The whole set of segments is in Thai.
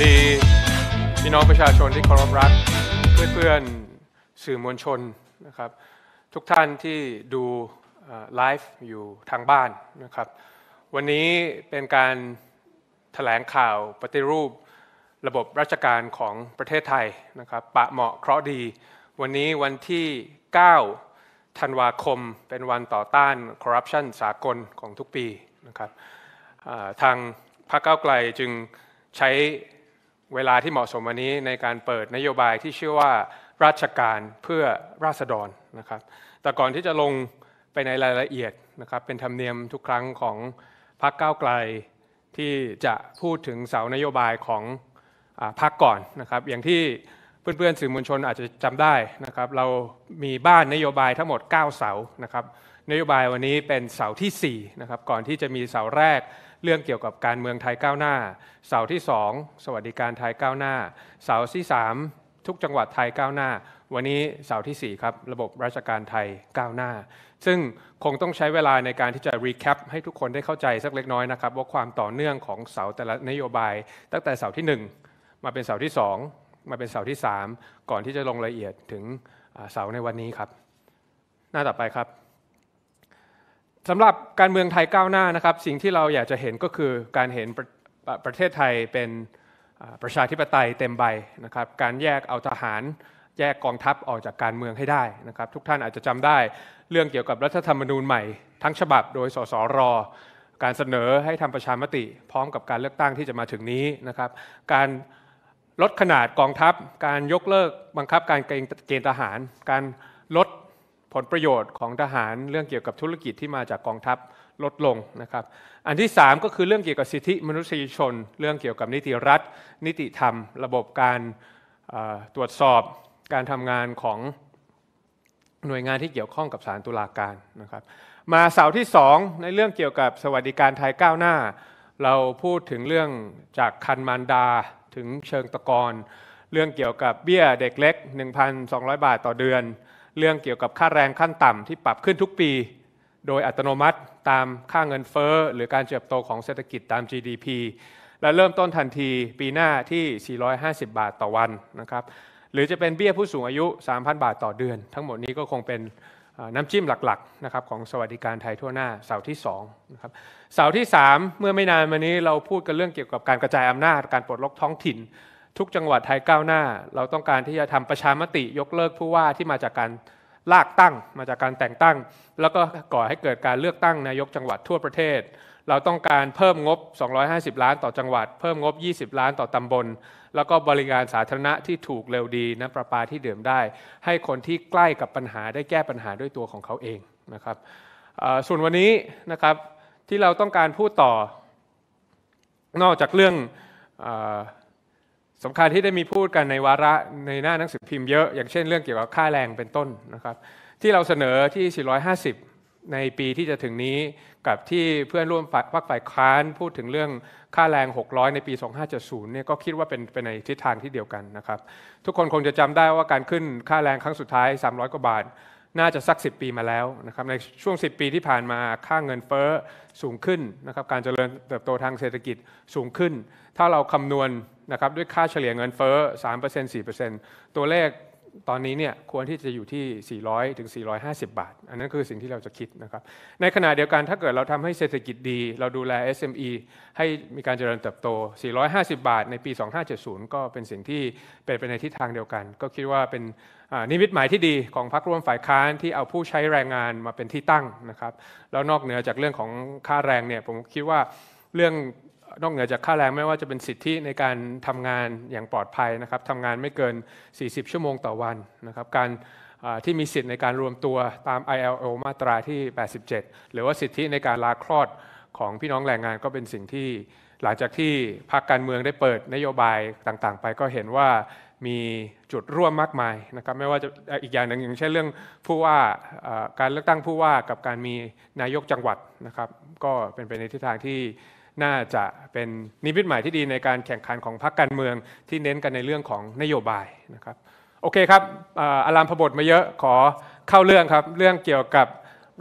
ดีพี่น้องประชาชนที่เคารพรักเพื่อนเพื่อนสื่อมวลชนนะครับทุกท่านที่ดูไลฟ์อยู่ทางบ้านนะครับวันนี้เป็นการแถลงข่าวปฏิรูประบบราชการของประเทศไทยนะครับปะเหมาะเคราะห์ดี วันนี้วันที่ 9 ธันวาคมเป็นวันต่อต้านคอร์รัปชันสากลของทุกปีนะครับทางพรรคเก้าไกลจึงใช้เวลาที่เหมาะสมวันนี้ในการเปิดนโยบายที่ชื่อว่า ราชการเพื่อราษฎรนะครับแต่ก่อนที่จะลงไปในรายละเอียดนะครับเป็นธรรมเนียมทุกครั้งของพรรคก้าวไกลที่จะพูดถึงเสานโยบายของอพรรคก่อนนะครับอย่างที่เพื่อนๆสื่อมวลชนอาจจะจำได้นะครับเรามีบ้านนโยบายทั้งหมด 9 เสานะครับนโยบายวันนี้เป็นเสาที่4นะครับก่อนที่จะมีเสาแรกเรื่องเกี่ยวกับการเมืองไทยก้าวหน้า เสาที่ 2 สวัสดิการไทยก้าวหน้า เสาที่ 3 ทุกจังหวัดไทยก้าวหน้า วันนี้เสาที่ 4 ครับระบบราชการไทยก้าวหน้า ซึ่งคงต้องใช้เวลาในการที่จะรีแคป ให้ทุกคนได้เข้าใจสักเล็กน้อยนะครับ ว่าความต่อเนื่องของเสาแต่ละนโยบาย ตั้งแต่เสาที่ 1 มาเป็นเสาที่ 2 มาเป็นเสาที่ 3 ก่อนที่จะลงรายละเอียดถึงเสาในวันนี้ครับ หน้าต่อไปครับสำหรับการเมืองไทยก้าวหน้านะครับ สิ่งที่เราอยากจะเห็นก็คือ การเห็น ประประเทศไทยเป็นประชาธิปไตยเต็มใบนะครับ การแยกเอาทหาร แยก กองทัพออกจากการเมืองให้ได้นะครับ ทุกท่านอาจจะจำได้ เรื่องเกี่ยวกับรัฐธรรมนูญใหม่ ทั้งฉบับ โดยสสรการเสนอให้ทำประชามติ พร้อมกับการเลือกตั้งที่จะมาถึงนี้นะครับ การลดขนาดกองทัพ การยกเลิกบังคับการเกณฑ์ทหารการผลประโยชน์ของทหารเรื่องเกี่ยวกับธุรกิจที่มาจากกองทัพลดลงนะครับ อันที่ 3 ก็คือเรื่องเกี่ยวกับสิทธิมนุษยชน เรื่องเกี่ยวกับนิติรัฐ นิติธรรม ระบบการตรวจสอบการทำงานของหน่วยงานที่เกี่ยวข้องกับสารตุลาการนะครับมาเสาที่ 2 ในเรื่องเกี่ยวกับสวัสดิการไทยก้าวหน้า เราพูดถึงเรื่องจากคันมันดาถึงเชิงตะกอนเรื่องเกี่ยวกับเบี้ยเด็กเล็ก 1,200 บาทต่อเดือนเรื่องเกี่ยวกับค่าแรงขั้นต่ำที่ปรับขึ้นทุกปี โดยอัตโนมัติตามค่าเงินเฟ้อหรือการเติบโตของเศรษฐกิจตาม GDP และเริ่มต้นทันทีปีหน้าที่ 450 บาทต่อวันนะครับหรือจะเป็นเบี้ยผู้สูงอายุ 3,000 บาทต่อเดือน ทั้งหมดนี้ก็คงเป็นน้ำจิ้มหลักๆนะครับของสวัสดิการไทยทั่วหน้า เสาที่2นะครับเสาที่ 3 เมื่อไม่นานมานี้เราพูดกันเรื่องเกี่ยวกับการกระจายอำนาจการปลดล็อกท้องถิ่นทุกจังหวัดไทยก้าวหน้า เราต้องการที่จะทำประชามติยกเลิกผู้ว่าที่มาจากการลากตั้งมาจากการแต่งตั้ง แล้วก็ก่อให้เกิดการเลือกตั้งนายกจังหวัดทั่วประเทศ เราต้องการเพิ่มงบ 250 ล้านต่อจังหวัด เพิ่มงบ 20 ล้านต่อตำบลแล้วก็บริการสาธารณะที่ถูกเร็วดีน้ำประปาที่ดื่มได้ ให้คนที่ใกล้กับปัญหาได้แก้ปัญหาด้วยตัวของเขาเองนะครับส่วนวันนี้นะครับที่เราต้องการพูดต่อนอกจากเรื่องสำคัญที่ได้มีพูดกันในวาระใน หน้าหนังสือพิมพ์เยอะอย่าง เช่นเรื่องเกี่ยวกับค่าแรงเป็นต้นนะครับที่เราเสนอที่ 450 ในปีที่จะถึงนี้กับที่เพื่อนร่วมพักฝ่ายค้านพูดถึงเรื่องค่าแรง600 ในปี 2570เนี่ยก็คิดว่าเป็นเป็นในทิศทางที่เดียวกันนะครับทุกคนคงจะจำได้ว่าการขึ้นค่าแรงครั้งสุดท้าย 300 กว่าบาทน่าจะสัก10ปีมาแล้วนะครับในช่วง10ปีที่ผ่านมา ค่าเงินเฟ้อสูงขึ้นนะครับการเจริญเติบโตทางเศรษฐกิจสูงขึ้น ถ้าเราคำนวณนะครับด้วยค่าเฉลี่ยเงินเฟ้อ3% 4%ตัวเลขตอนนี้เนี่ยควรที่จะอยู่ที่ 400 ถึง 450 บาท อันนั้นคือสิ่งที่เราจะคิดนะครับ ในขณะเดียวกันถ้าเกิดเราทำให้เศรษฐกิจดี เราดูแล SME ให้มีการเจริญเติบโต 450 บาทในปี 2570 ก็เป็นสิ่งที่เป็นไปในทิศทางเดียวกัน ก็คิดว่าเป็นนิมิตหมายที่ดีของพรรคร่วมฝ่ายค้านที่เอาผู้ใช้แรงงานมาเป็นที่ตั้งนะครับ แล้วนอกเหนือจากเรื่องของค่าแรงเนี่ยผมคิดว่าเรื่องนอกเหนือจากค่าแรง ไม่ว่าจะเป็นสิทธิในการทำงานอย่างปลอดภัยนะครับทำงานไม่เกิน 40 ชั่วโมงต่อวันนะครับ การที่มีสิทธิในการรวมตัวตาม ILO มาตราที่ 87 หรือว่าสิทธิในการลาคลอดของพี่น้องแรงงานก็เป็นสิ่งที่ หลังจากที่พรรคการเมืองได้เปิดนโยบายต่างๆ ไปก็เห็นว่ามีจุดร่วมมากมายนะครับไม่ว่าจะอีกอย่างหนึ่งอย่างเช่นเรื่องผู้ว่าการเลือกตั้งผู้ว่ากับการมีนายกจังหวัดนะครับก็เป็นไปในทิศทางที่น่าจะเป็นนิมิตหม่ที่ดีในการแข่งขันของพรรคการเมืองที่เน้นกันในเรื่องของนโยบายนะครับโอเคครับอารามพบทมาเยอะขอเข้าเรื่องครับเรื่องเกี่ยวกับ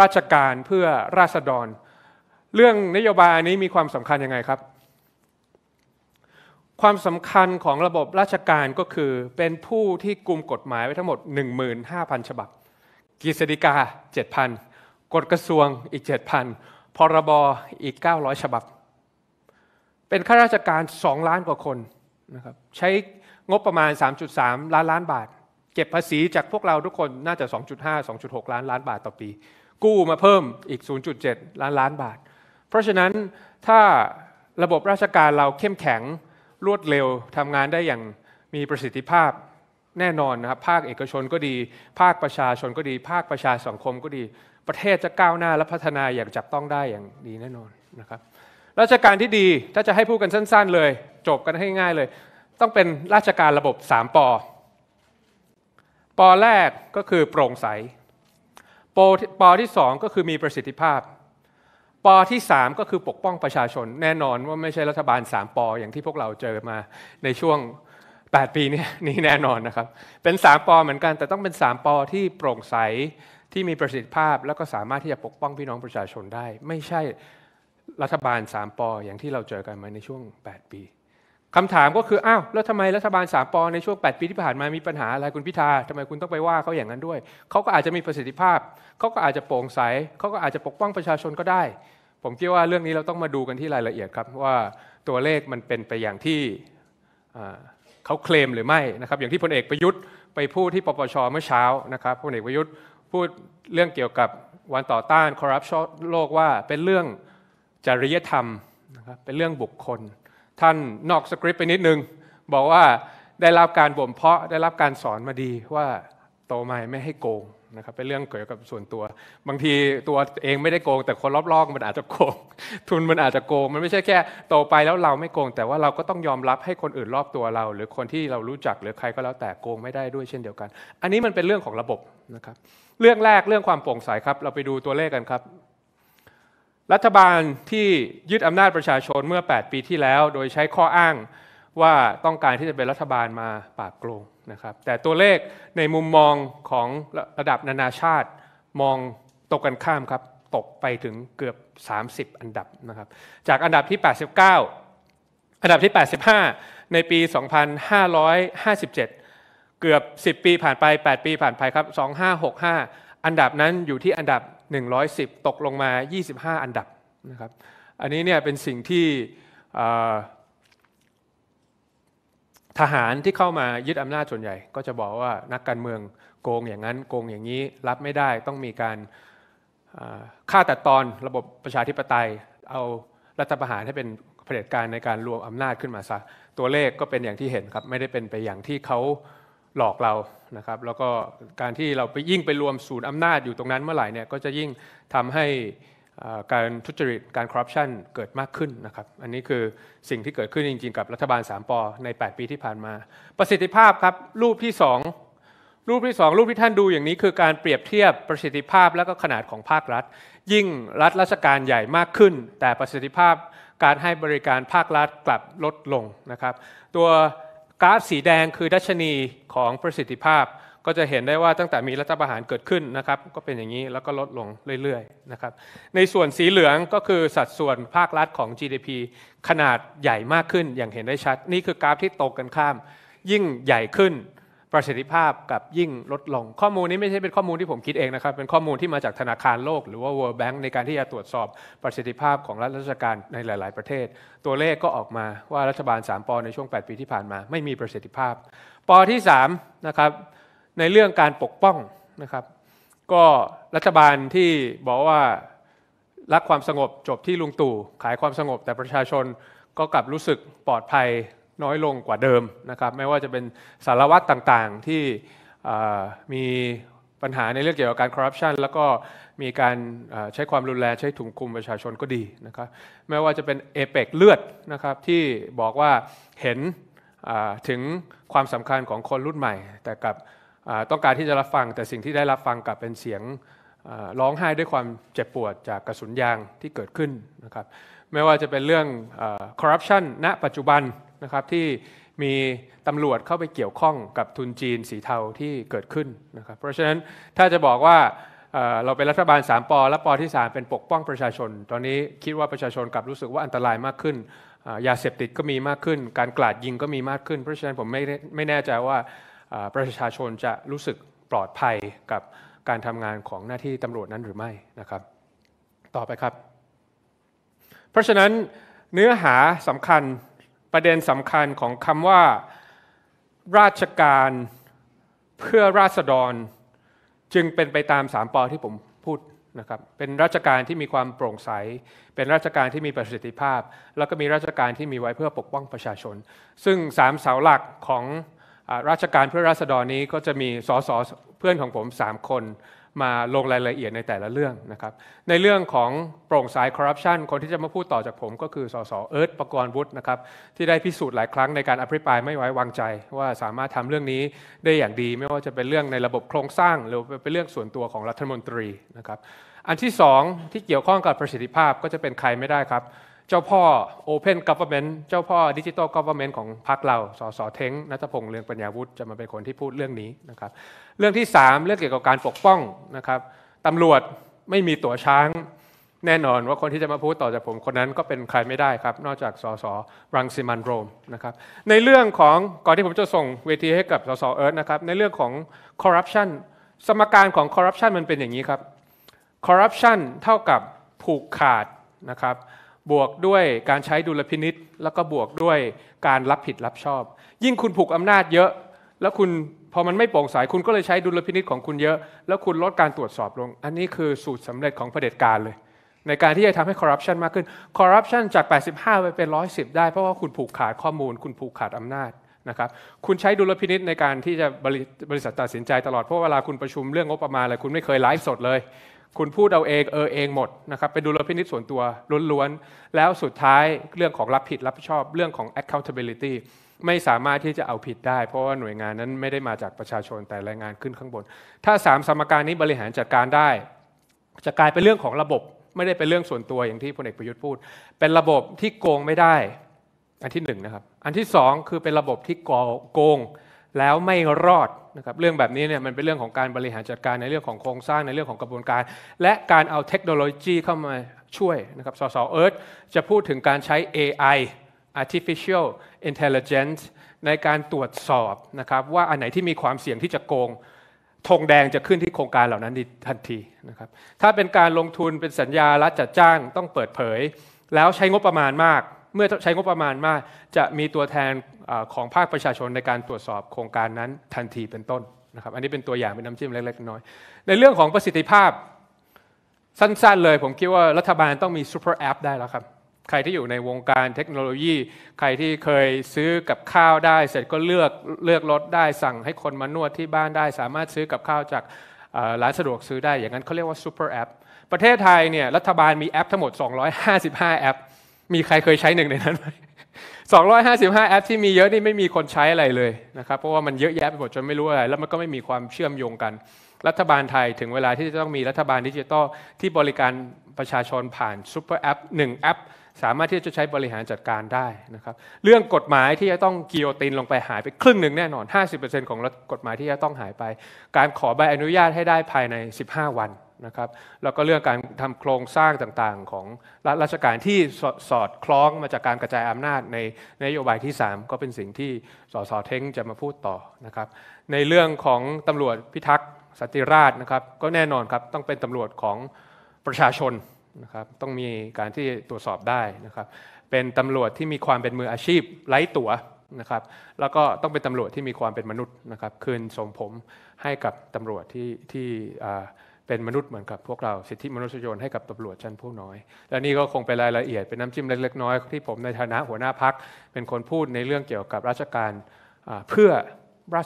ราชการเพื่อราษฎร เรื่องนโยบายนี้มีความสำคัญยังไงครับ ความสำคัญของระบบราชการก็คือเป็นผู้ที่กลุ่มกฎหมายไว้ทั้งหมด15,000ฉบับกฤษฎีกา7,000 กฎกระทรวงอีก7,000พรบอีก900ฉบับเป็นข้าราชการ2ล้านกว่าคนนะครับใช้งบประมาณ 3.3 ล้านล้านบาท เก็บภาษีจากพวกเราทุกคนน่าจะ 2.5 2.6 ล้านล้านบาทต่อปี กู้มาเพิ่มอีก 0.7 ล้านล้านบาท เพราะฉะนั้นถ้าระบบราชการเราเข้มแข็งรวดเร็วทำงานได้อย่างมีประสิทธิภาพแน่นอนนะครับภาคเอกชนก็ดี ภาคประชาชนก็ดี ภาคประชาสังคมก็ดี ประเทศจะก้าวหน้าและพัฒนาอย่างจับต้องได้อย่างดีแน่นอนนะครับราชการที่ดี ถ้าจะให้พูดกันสั้นๆเลย จบกันให้ง่ายเลย ต้องเป็นราชการระบบ3ปอปอแรกก็คือโปร่งใสปอปอที่2ก็คือมีประสิทธิภาพปอที่ 3 ก็คือปกป้องประชาชน แน่นอนว่าไม่ใช่รัฐบาล3ปออย่างที่พวกเราเจอมาในช่วง 8 ปีนี้นี่แน่นอนนะครับ เป็น3ปอเหมือนกัน แต่ต้องเป็น3ปอที่โปร่งใสที่มีประสิทธิภาพแล้วก็สามารถที่จะปกป้องพี่น้องประชาชนได้ ไม่ใช่รัฐบาล 3ปออย่างที่เราเจอกันมาในช่วง 8 ปีคำถามก็คืออ้าวแล้วทำไมรัฐบาลสามปอในช่วง8ปีที่ผ่านมามีปัญหาอะไรคุณพิธาทำไมคุณต้องไปว่าเขาอย่างนั้นด้วยเขาก็อาจจะมีประสิทธิภาพเขาก็อาจจะโปร่งใสเขาก็อาจจะปกป้องประชาชนก็ได้ ผมคิดว่าเรื่องนี้เราต้องมาดูกันที่รายละเอียดครับว่าตัวเลขมันเป็นไปอย่างที่เขาเคลมหรือไม่นะครับอย่างที่พลเอกประยุทธ์ไปพูดที่ปปชเมื่อเช้านะครับพลเอกประยุทธ์พูดเรื่องเกี่ยวกับวันต่อต้านคอร์รัปชันโลกว่าเป็นเรื่องจริยธรรมนะครับเป็นเรื่องบุคคลท่านนอกสคริปต์ไปนิดนึง บอกว่าได้รับการบ่มเพาะได้รับการสอนมาดีว่าโตมาไม่ให้โกงนะครับ เป็นเรื่องเกี่ยวกับส่วนตัว บางทีตัวเองไม่ได้โกง แต่คนรอบๆมันอาจจะโกง ทุนมันอาจจะโกงมันไม่ใช่แค่ โตไปแล้วเราไม่โกง แต่ว่าเราก็ต้องยอมรับให้คนอื่นรอบตัวเรา หรือคนที่เรารู้จักหรือใครก็แล้วแต่โกงไม่ได้ด้วยเช่นเดียวกัน อันนี้มันเป็นเรื่องของระบบนะครับเรื่องแรกเรื่องความโปร่งใสครับเราไปดูตัวเลขกันครับรัฐบาลที่ยึดอำนาจประชาชนเมื่อ 8 ปีที่แล้ว โดยใช้ข้ออ้างว่าต้องการที่จะเป็นรัฐบาลมาปราบโกงนะครับ แต่ตัวเลขในมุมมองของระดับนานาชาติมองตกกันข้ามครับ ตกไปถึงเกือบ 30 อันดับนะครับ จากอันดับที่ 89 อันดับที่ 85 ในปี 2557 เกือบ 10 ปีผ่านไป 8 ปีผ่านไปครับ 2565 อันดับนั้นอยู่ที่อันดับ110ตกลงมา 25 อันดับนะครับอันนี้เนี่ยเป็นสิ่งที่ทหารที่เข้ามายึดอำนาจส่วนใหญ่ ก็จะบอกว่านักการเมืองโกงอย่างนั้น โกงอย่างนี้รับไม่ได้ต้องมีการฆ่าตัดตอนระบบประชาธิปไตยเอารัฐประหารให้เป็นเผด็จการในการรวมอำนาจขึ้นมาซะตัวเลขก็เป็นอย่างที่เห็นครับ ไม่ได้เป็นไปอย่างที่เขาหลอกเรา นะครับ แล้วก็การที่เราไปยิ่งไปรวมศูนย์อำนาจอยู่ตรงนั้นเมื่อไหร่เนี่ยก็จะยิ่งทำให้การทุจริตการคอร์รัปชันเกิดมากขึ้นนะครับ อันนี้คือสิ่งที่เกิดขึ้นจริงๆ กับรัฐบาล 3ปอใน 8 ปีที่ผ่านมา ประสิทธิภาพครับ รูปที่ 2 รูปที่ 2 รูปที่ท่านดูอย่างนี้คือการเปรียบเทียบประสิทธิภาพและก็ขนาดของภาครัฐ ยิ่งรัฐราชการใหญ่มากขึ้น แต่ประสิทธิภาพการให้บริการภาครัฐกลับลดลงนะครับตัวกราฟสีแดงคือดัชนีของประสิทธิภาพ ก็จะเห็นได้ว่าตั้งแต่มีรัฐประหารเกิดขึ้นนะครับก็เป็นอย่างนี้แล้วก็ลดลงเรื่อยๆนะครับในส่วนสีเหลืองก็คือสัดส่วนภาครัฐของ GDP ขนาดใหญ่มากขึ้นอย่างเห็นได้ชัด นี่คือกราฟที่ตกกันข้าม ยิ่งใหญ่ขึ้นประสิทธิภาพกับยิ่งลดลงข้อมูลนี้ไม่ใช่เป็นข้อมูลที่ผมคิดเองนะครับ เป็นข้อมูลที่มาจากธนาคารโลกหรือว่า World Bank ในการที่จะตรวจสอบประสิทธิภาพของรัฐราชการในหลาย ๆประเทศ ตัวเลขก็ออกมาว่ารัฐบาล 3ปอในช่วง 8 ปีที่ผ่านมา ไม่มีประสิทธิภาพปอที่3นะครับในเรื่องการปกป้องนะครับก็รัฐบาลที่บอกว่ารักความสงบจบที่ลุงตู่ขายความสงบ แต่ประชาชนก็กลับรู้สึกปลอดภัยน้อยลงกว่าเดิมนะครับ ไม่ว่าจะเป็นสารวัตรต่างๆที่มีปัญหาในเรื่องเกี่ยวกับการคอร์รัปชันแล้วก็มีการใช้ความรุนแรงใช้ถุงคุมประชาชนก็ดีนะครับไม่ว่าจะเป็นเอเปกเลือดนะครับที่บอกว่าเห็นถึงความสำคัญของคนรุ่นใหม่ แต่กับต้องการที่จะรับฟัง แต่สิ่งที่ได้รับฟังกลับเป็นเสียงร้องไห้ด้วยความเจ็บปวดจากกระสุนยางที่เกิดขึ้นนะครับไม่ว่าจะเป็นเรื่องคอร์รัปชันณปัจจุบันนะครับที่มีตำรวจเข้าไปเกี่ยวข้องกับทุนจีนสีเทาที่เกิดขึ้นนะครับเพราะฉะนั้นถ้าจะบอกว่าเราเป็นรัฐบาล 3ปอและปอที่ 3 เป็นปกป้องประชาชน ตอนนี้คิดว่าประชาชนกลับรู้สึกว่าอันตรายมากขึ้นยาเสพติดก็มีมากขึ้น การกลาดยิงก็มีมากขึ้น เพราะฉะนั้นผมไม่ไม่แน่ใจว่าประชาชนจะรู้สึกปลอดภัยกับการทำงานของหน้าที่ตำรวจนั้นหรือไม่นะครับต่อไปครับ เพราะฉะนั้นเนื้อหาสำคัญประเด็นสำคัญของคำว่าราชการเพื่อราษฎรจึงเป็นไปตามสามปอที่ผมพูดนะครับเป็นราชการที่มีความโปร่งใส เป็นราชการที่มีประสิทธิภาพ แล้วก็มีราชการที่มีไว้เพื่อปกป้องประชาชน ซึ่งสามเสาหลักของราชการเพื่อราษฎรนี้ก็จะมีสสเพื่อนของผมสามคนมาลงรายละเอียดในแต่ละเรื่องนะครับในเรื่องของโปร่งสายคอร์รัปชันคนที่จะมาพูดต่อจากผมก็คือสสเอิร์ธปกรณ์วุฒินะครับที่ได้พิสูจน์หลายครั้งในการอภิปรายไม่ไว้วางใจ ว่าสามารถทำเรื่องนี้ได้อย่างดี ไม่ว่าจะเป็นเรื่องในระบบโครงสร้างหรือเป็นเรื่องส่วนตัวของรัฐมนตรีนะครับอันที่ 2 ที่เกี่ยวข้องกับประสิทธิภาพก็จะเป็นใครไม่ได้ครับเจ้าพ่อ Open Government เจ้าพ่อดิจิตอล Government ของพรรคเราสสเทงนัทพงษ์เรืองปัญญาวุฒิจะมาเป็นคนที่พูดเรื่องนี้นะครับ เรื่องที่ 3 เรื่องเกี่ยวกับการปกป้องนะครับตำรวจไม่มีตัวช้างแน่นอนว่าคนที่จะมาพูดต่อจากผมคนนั้นก็เป็นใครไม่ได้ครับนอกจากสสรังสิมันโรมนะครับในเรื่องของก่อนที่ผมจะส่งเวทีให้กับสสเอิร์ธนะครับในเรื่องของคอร์รัปชันสมการของคอร์รัปชันมันเป็นอย่างนี้ครับคอร์รัปชันเท่ากับผูกขาดนะครับบวกด้วยการใช้ดุลพินิษแล้วก็บวกด้วยการรับผิดรับชอบ ยิ่งคุณผูกอำนาจเยอะ แล้วคุณพอมันไม่โปร่งใสคุณก็เลยใช้ดุลพินิษของคุณเยอะ แล้วคุณลดการตรวจสอบลง อันนี้คือสูตรสำเร็จของเผด็จการเลยในการที่จะทำให้คอร์รัปชันมากขึ้นคอร์รัปชันจาก 85 ไปเป็น 110 ได้เพราะว่าคุณผูกขาดข้อมูล คุณผูกขาดอำนาจนะครับคุณใช้ดุลพินิษในการที่จะบริษัทตัดสินใจตลอดเพราะเวลาคุณประชุมเรื่องงบประมาณอะไรคุณไม่เคยไลฟ์สดเลยคุณพูดเอาเองเออเองหมดนะครับเป็นดูลพินิษส่วนตัวล้วนๆแล้วสุดท้ายเรื่องของรับผิดรับผิดชอบเรื่องของ accountability ไม่สามารถที่จะเอาผิดได้เพราะว่าหน่วยงานนั้นไม่ได้มาจากประชาชนแต่แรงงานขึ้นข้างบน ถ้า 3 สมการนี้บริหารจัดการได้ จะกลายเป็นเรื่องของระบบไม่ได้เป็นเรื่องส่วนตัวอย่างที่พลเอกประยุทธ์พูด เป็นระบบที่โกงไม่ได้ อันที่หนึ่งนะครับอันที่สองคือเป็นระบบที่โกงแล้วไม่รอดนะครับเรื่องแบบนี้เนี่ยมันเป็นเรื่องของการบริหารจัดการในเรื่องของโครงสร้างในเรื่องของกระบวนการ และการเอาเทคโนโลยี เข้ามาช่วยนะครับสสเอิร์ธจะพูดถึงการใช้ AI artificial intelligence ในการตรวจสอบนะครับว่าอันไหนที่มีความเสี่ยงที่จะโกงธงแดงจะขึ้นที่โครงการเหล่านั้นทันทีนะครับถ้าเป็นการลงทุนเป็นสัญญารัฐจัดจ้างต้องเปิดเผย แล้วใช้งบประมาณมากเมื่อใช้งบประมาณมากจะมีตัวแทนของภาคประชาชนในการตรวจสอบโครงการนั้นทันทีเป็นต้นนะครับอันนี้เป็นตัวอย่างเป็นน้ำจิ้มเล็ก ๆ น้อย ในเรื่องของประสิทธิภาพสั้นๆ เลยผมคิดว่ารัฐบาลต้องมีซูเปอร์แอปได้แล้วครับ ใครที่อยู่ในวงการเทคโนโลยี ใครที่เคยซื้อกับข้าวได้ เสร็จก็เลือกเลือกรถได้สั่งให้คนมานวดที่บ้านได้สามารถซื้อกับข้าวจากร้านสะดวกซื้อได้อย่างนั้นเขาเรียกว่าซูเปอร์แอปประเทศไทยเนี่ยรัฐบาลมีแอปทั้งหมด 255 แอปมีใครเคยใช้หนึ่งในนั้นไหม255 แอปที่มีเยอะนี่ไม่มีคนใช้อะไรเลยนะครับ เพราะว่ามันเยอะแยะไปหมดจนไม่รู้อะไร แล้วมันก็ไม่มีความเชื่อมโยงกัน รัฐบาลไทย ถึงเวลาที่จะต้องมีรัฐบาลดิจิตอลที่บริการประชาชนผ่านซูเปอร์แอปหนึ่งแอปสามารถที่จะใช้บริหารจัดการได้นะครับ เรื่องกฎหมายที่จะต้องกิโยตินลงไปหายไปครึ่งหนึ่งแน่นอน 50%ของกฎหมายที่จะต้องหายไป การขอใบอนุญาตให้ได้ภายใน 15 วันนะครับแล้วก็เรื่องการทำโครงสร้างต่างๆของรัฐราชการที่สอดคล้องมาจากการกระจายอำนาจในนโยบายที่ 3 ก็เป็นสิ่งที่สสเท้งจะมาพูดต่อนะครับ ในเรื่องของตำรวจพิทักษ์สัติราชนะครับ ก็แน่นอนครับต้องเป็นตำรวจของประชาชนนะครับ ต้องมีการที่ตรวจสอบได้นะครับ เป็นตำรวจที่มีความเป็นมืออาชีพไร้ตัวนะครับ แล้วก็ต้องเป็นตำรวจที่มีความเป็นมนุษย์นะครับคืนทรงผมให้กับตำรวจที่ที่เป็นมนุษย์เหมือนกับพวกเรา สิทธิมนุษยชนให้กับตำรวจชั้นผู้น้อย และนี่ก็คงเป็นรายละเอียดเป็นน้ำจิ้มเล็กๆน้อยที่ผมในฐานะหัวหน้าพัก เป็นคนพูดในเรื่องเกี่ยวกับราชการเพื่อ